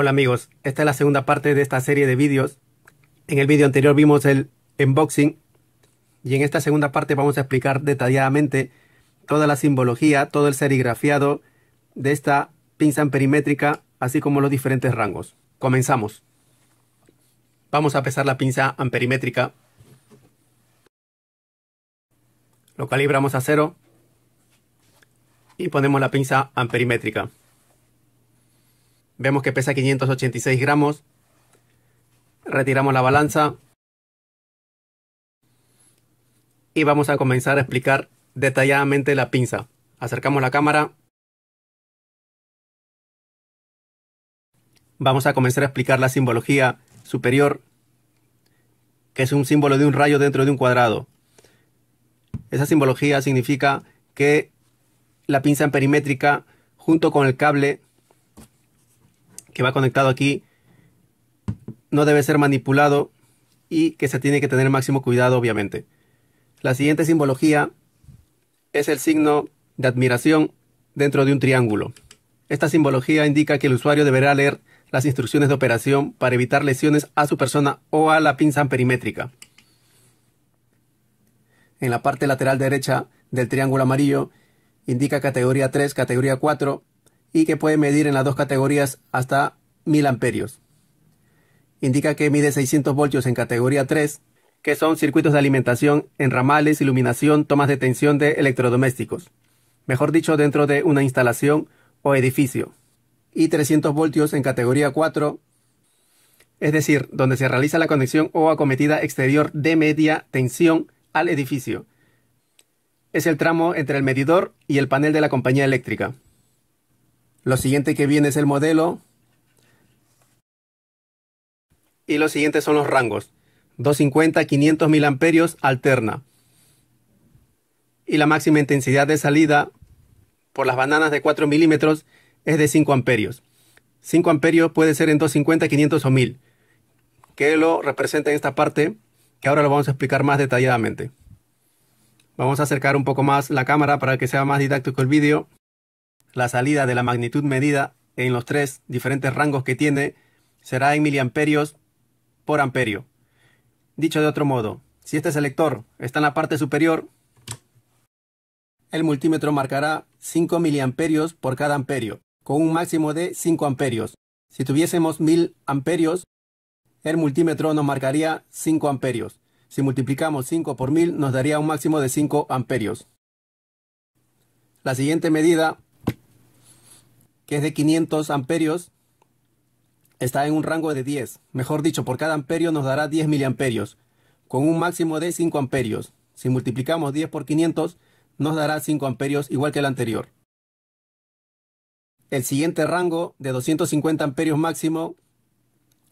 Hola amigos, esta es la segunda parte de esta serie de vídeos. En el vídeo anterior vimos el unboxing y en esta segunda parte vamos a explicar detalladamente toda la simbología, todo el serigrafiado de esta pinza amperimétrica, así como los diferentes rangos. Comenzamos. Vamos a pesar la pinza amperimétrica. Lo calibramos a cero y ponemos la pinza amperimétrica. Vemos que pesa 586 gramos. Retiramos la balanza. Y vamos a comenzar a explicar detalladamente la pinza. Acercamos la cámara. Vamos a comenzar a explicar la simbología superior, que es un símbolo de un rayo dentro de un cuadrado. Esa simbología significa que la pinza perimétrica junto con el cable que va conectado aquí no debe ser manipulado y que se tiene que tener máximo cuidado, obviamente. La siguiente simbología es el signo de admiración dentro de un triángulo. Esta simbología indica que el usuario deberá leer las instrucciones de operación para evitar lesiones a su persona o a la pinza perimétrica. En la parte lateral derecha del triángulo amarillo indica categoría 3, categoría 4 y que puede medir en las dos categorías hasta 1000 amperios. Indica que mide 600 voltios en categoría 3, que son circuitos de alimentación en ramales, iluminación, tomas de tensión de electrodomésticos, mejor dicho, dentro de una instalación o edificio, y 300 voltios en categoría 4, es decir, donde se realiza la conexión o acometida exterior de media tensión al edificio. Es el tramo entre el medidor y el panel de la compañía eléctrica. Lo siguiente que viene es el modelo. Y los siguientes son los rangos. 250, 500 mil amperios alterna. Y la máxima intensidad de salida por las bananas de 4 milímetros es de 5 amperios. 5 amperios puede ser en 250, 500 o 1000. Que lo representa en esta parte, que ahora lo vamos a explicar más detalladamente. Vamos a acercar un poco más la cámara para que sea más didáctico el vídeo. La salida de la magnitud medida en los tres diferentes rangos que tiene será en miliamperios por amperio. Dicho de otro modo, si este selector está en la parte superior, el multímetro marcará 5 miliamperios por cada amperio, con un máximo de 5 amperios. Si tuviésemos 1000 amperios, el multímetro nos marcaría 5 amperios. Si multiplicamos 5 por 1000 nos daría un máximo de 5 amperios. La siguiente medida que es de 500 amperios, está en un rango de 10. Mejor dicho, por cada amperio nos dará 10 miliamperios, con un máximo de 5 amperios. Si multiplicamos 10 por 500, nos dará 5 amperios igual que el anterior. El siguiente rango de 250 amperios máximo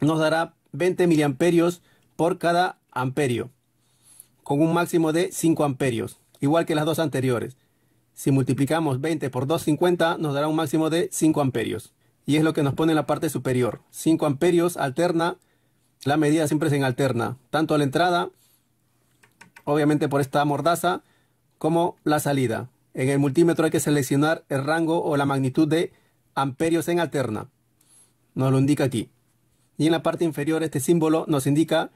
nos dará 20 miliamperios por cada amperio, con un máximo de 5 amperios, igual que las dos anteriores. Si multiplicamos 20 por 250 nos dará un máximo de 5 amperios. Y es lo que nos pone en la parte superior. 5 amperios alterna, la medida siempre es en alterna, tanto a la entrada, obviamente por esta mordaza, como la salida. En el multímetro hay que seleccionar el rango o la magnitud de amperios en alterna. Nos lo indica aquí. Y en la parte inferior este símbolo nos indica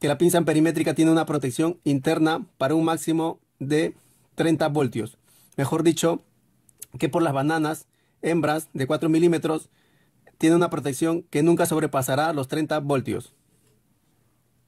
que la pinza amperimétrica tiene una protección interna para un máximo de 30 voltios. Mejor dicho, que por las bananas hembras de 4 milímetros tiene una protección que nunca sobrepasará los 30 voltios.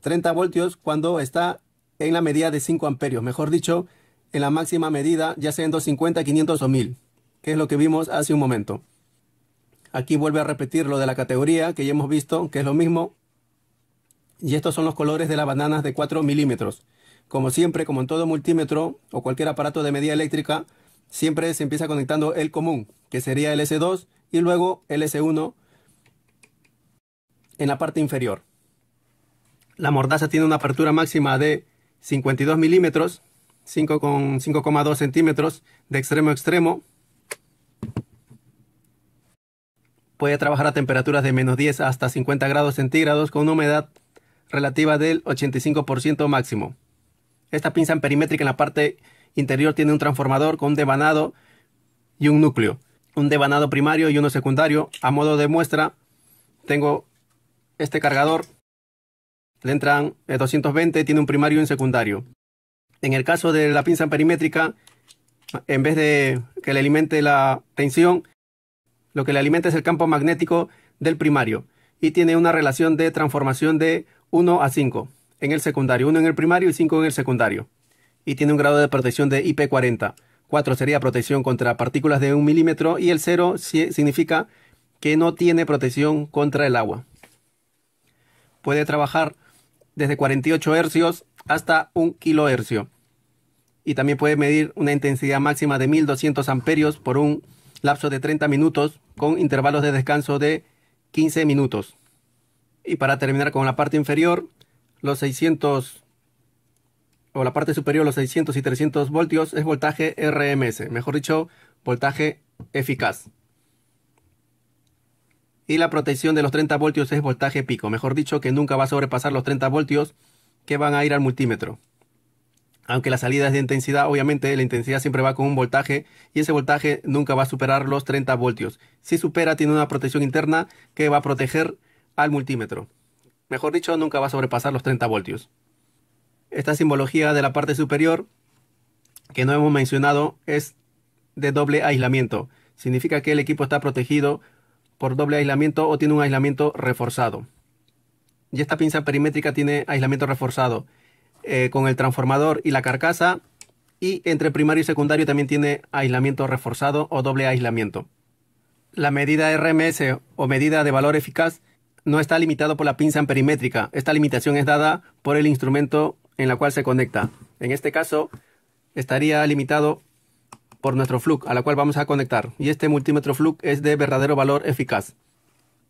30 voltios cuando está en la medida de 5 amperios, mejor dicho, en la máxima medida, ya sea en 250, 500 o 1000, que es lo que vimos hace un momento. Aquí vuelve a repetir lo de la categoría que ya hemos visto, que es lo mismo. Y estos son los colores de las bananas de 4 milímetros. Como siempre, como en todo multímetro o cualquier aparato de medida eléctrica, siempre se empieza conectando el común, que sería el S2 y luego el S1 en la parte inferior. La mordaza tiene una apertura máxima de 52 milímetros, 5,2 centímetros de extremo a extremo. Puede trabajar a temperaturas de menos 10 hasta 50 grados centígrados con una humedad relativa del 85% máximo. Esta pinza perimétrica en la parte interior tiene un transformador con un devanado y un núcleo. Un devanado primario y uno secundario. A modo de muestra, tengo este cargador. Le entran 220, eh, tiene un primario y un secundario. En el caso de la pinza perimétrica, en vez de que le alimente la tensión, lo que le alimenta es el campo magnético del primario y tiene una relación de transformación de 1 a 5 en el secundario, uno en el primario y cinco en el secundario. Y tiene un grado de protección de IP40. 4 sería protección contra partículas de un milímetro y el 0 significa que no tiene protección contra el agua. Puede trabajar desde 48 hercios hasta 1 kilohercio. Y también puede medir una intensidad máxima de 1200 amperios por un lapso de 30 minutos con intervalos de descanso de 15 minutos. Y para terminar con la parte inferior, los 600 o la parte superior, los 600 y 300 voltios, es voltaje RMS, mejor dicho, voltaje eficaz. Y la protección de los 30 voltios es voltaje pico, mejor dicho, que nunca va a sobrepasar los 30 voltios que van a ir al multímetro. Aunque la salida es de intensidad, obviamente la intensidad siempre va con un voltaje y ese voltaje nunca va a superar los 30 voltios. Si supera, tiene una protección interna que va a proteger al multímetro. Mejor dicho, nunca va a sobrepasar los 30 voltios. Esta simbología de la parte superior, que no hemos mencionado, es de doble aislamiento. Significa que el equipo está protegido por doble aislamiento o tiene un aislamiento reforzado. Y esta pinza perimétrica tiene aislamiento reforzado eh, con el transformador y la carcasa. Y entre primario y secundario también tiene aislamiento reforzado o doble aislamiento. La medida RMS o medida de valor eficaz no está limitado por la pinza amperimétrica. Esta limitación es dada por el instrumento en la cual se conecta. En este caso, estaría limitado por nuestro flux a la cual vamos a conectar. Y este multímetro flux es de verdadero valor eficaz.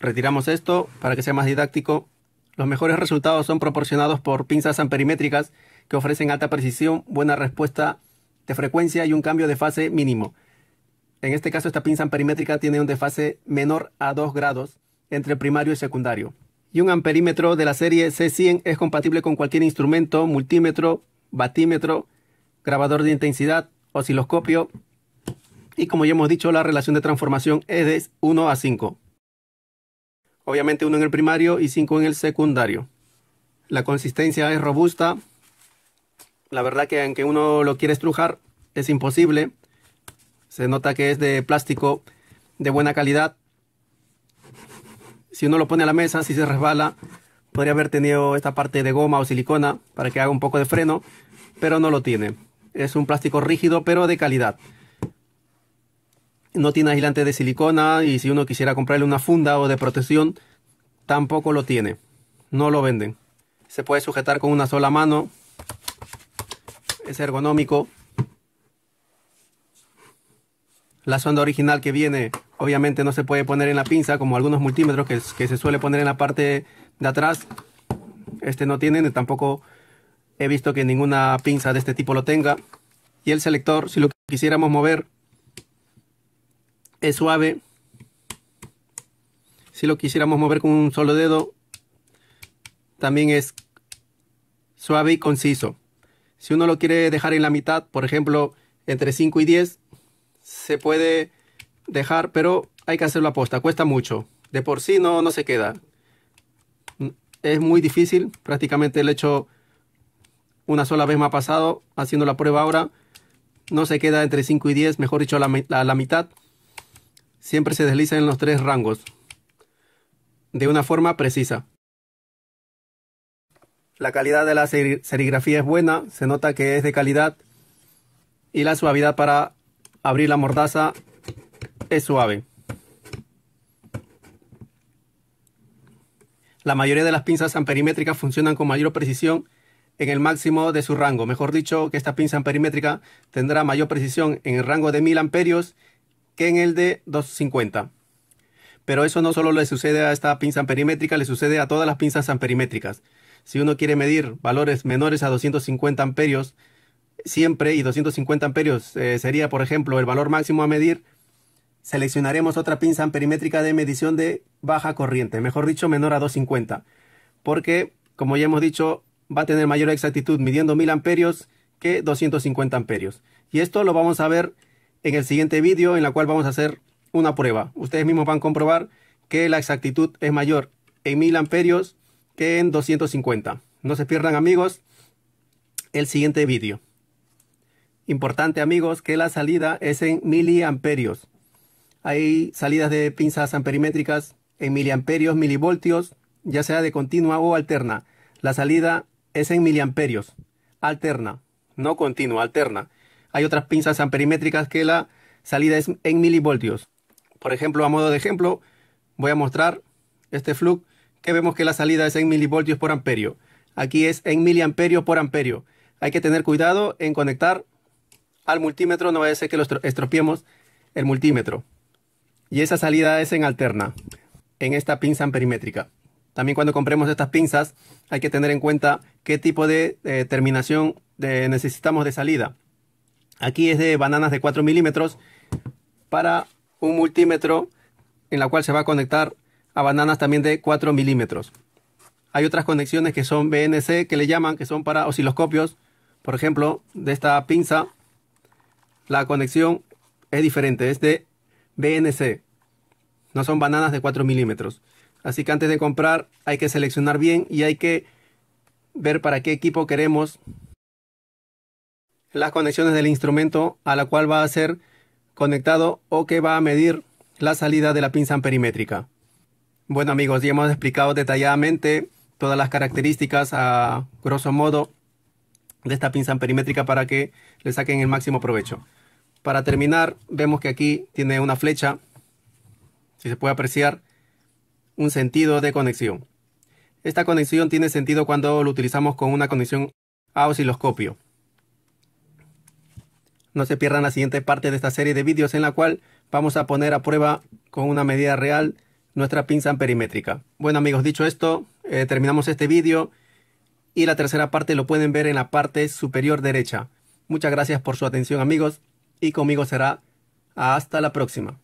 Retiramos esto para que sea más didáctico. Los mejores resultados son proporcionados por pinzas amperimétricas que ofrecen alta precisión, buena respuesta de frecuencia y un cambio de fase mínimo. En este caso, esta pinza amperimétrica tiene un desfase menor a 2 grados entre primario y secundario. Y un amperímetro de la serie C100 es compatible con cualquier instrumento, multímetro, batímetro, grabador de intensidad, osciloscopio. Y como ya hemos dicho, la relación de transformación es de 1 a 5. Obviamente 1 en el primario y 5 en el secundario. La consistencia es robusta. La verdad que aunque uno lo quiere estrujar, es imposible. Se nota que es de plástico de buena calidad si uno lo pone a la mesa, si se resbala, podría haber tenido esta parte de goma o silicona para que haga un poco de freno, pero no lo tiene. Es un plástico rígido, pero de calidad. No tiene aislante de silicona y si uno quisiera comprarle una funda o de protección, tampoco lo tiene. No lo venden. Se puede sujetar con una sola mano. Es ergonómico. La sonda original que viene obviamente no se puede poner en la pinza como algunos multímetros que, se suele poner en la parte de atrás. Este no tiene, tampoco he visto que ninguna pinza de este tipo lo tenga. Y el selector, si lo quisiéramos mover, es suave. Si lo quisiéramos mover con un solo dedo, también es suave y conciso. Si uno lo quiere dejar en la mitad, por ejemplo, entre 5 y 10, se puede dejar, pero hay que hacerlo aposta, cuesta mucho. De por sí no, no se queda. Es muy difícil, prácticamente el hecho una sola vez me ha pasado, haciendo la prueba ahora, no se queda entre 5 y 10, mejor dicho, la, la mitad. Siempre se desliza en los tres rangos, de una forma precisa. La calidad de la serigrafía es buena, se nota que es de calidad y la suavidad para abrir la mordaza es suave. La mayoría de las pinzas amperimétricas funcionan con mayor precisión en el máximo de su rango. Mejor dicho, que esta pinza amperimétrica tendrá mayor precisión en el rango de 1000 amperios que en el de 250. Pero eso no solo le sucede a esta pinza amperimétrica, le sucede a todas las pinzas amperimétricas. Si uno quiere medir valores menores a 250 amperios, siempre, y 250 amperios eh, sería, por ejemplo, el valor máximo a medir, seleccionaremos otra pinza amperimétrica de medición de baja corriente, mejor dicho, menor a 250, porque, como ya hemos dicho, va a tener mayor exactitud midiendo 1000 amperios que 250 amperios. Y esto lo vamos a ver en el siguiente vídeo, en la cual vamos a hacer una prueba. Ustedes mismos van a comprobar que la exactitud es mayor en 1000 amperios que en 250. No se pierdan, amigos, el siguiente vídeo. Importante, amigos, que la salida es en miliamperios hay salidas de pinzas amperimétricas en miliamperios, milivoltios, ya sea de continua o alterna. La salida es en miliamperios, alterna, no continua, alterna. Hay otras pinzas amperimétricas que la salida es en milivoltios. Por ejemplo, a modo de ejemplo, voy a mostrar este flux que vemos que la salida es en milivoltios por amperio. Aquí es en miliamperios por amperio. Hay que tener cuidado en conectar al multímetro, no vaya a ser que lo estropiemos el multímetro y esa salida es en alterna, en esta pinza perimétrica. También cuando compremos estas pinzas hay que tener en cuenta qué tipo de eh, terminación de, necesitamos de salida. Aquí es de bananas de 4 milímetros para un multímetro en la cual se va a conectar a bananas también de 4 milímetros. Hay otras conexiones que son BNC que le llaman, que son para osciloscopios. Por ejemplo, de esta pinza, la conexión es diferente, es de BNC. No son bananas de 4 milímetros. Así que antes de comprar hay que seleccionar bien y hay que ver para qué equipo queremos las conexiones del instrumento a la cual va a ser conectado o que va a medir la salida de la pinza perimétrica. Bueno amigos, ya hemos explicado detalladamente todas las características a grosso modo de esta pinza perimétrica para que le saquen el máximo provecho. Para terminar, vemos que aquí tiene una flecha, si se puede apreciar, un sentido de conexión. Esta conexión tiene sentido cuando lo utilizamos con una conexión a osciloscopio. No se pierdan la siguiente parte de esta serie de vídeos en la cual vamos a poner a prueba con una medida real nuestra pinza perimétrica. Bueno amigos, dicho esto, eh, terminamos este vídeo y la tercera parte lo pueden ver en la parte superior derecha. Muchas gracias por su atención amigos y conmigo será hasta la próxima.